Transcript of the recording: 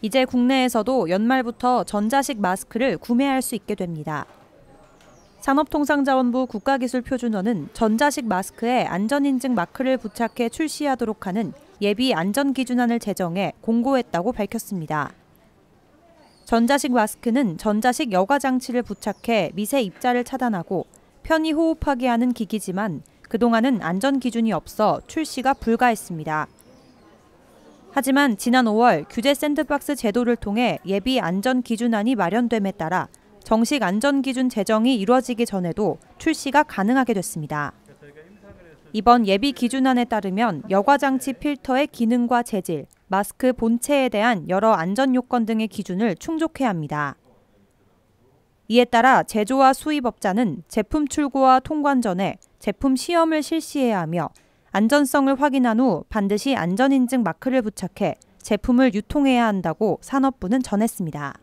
이제 국내에서도 연말부터 전자식 마스크를 구매할 수 있게 됩니다. 산업통상자원부 국가기술표준원은 전자식 마스크에 안전인증 마크를 부착해 출시하도록 하는 예비 안전기준안을 제정해 공고했다고 밝혔습니다. 전자식 마스크는 전자식 여과 장치를 부착해 미세 입자를 차단하고 편히 호흡하게 하는 기기지만 그동안은 안전 기준이 없어 출시가 불가했습니다. 하지만 지난 5월 규제 샌드박스 제도를 통해 예비 안전 기준안이 마련됨에 따라 정식 안전 기준 제정이 이루어지기 전에도 출시가 가능하게 됐습니다. 이번 예비 기준안에 따르면 여과장치 필터의 기능과 재질, 마스크 본체에 대한 여러 안전 요건 등의 기준을 충족해야 합니다. 이에 따라 제조와 수입업자는 제품 출고와 통관 전에 제품 시험을 실시해야 하며 안전성을 확인한 후 반드시 안전인증 마크를 부착해 제품을 유통해야 한다고 산업부는 전했습니다.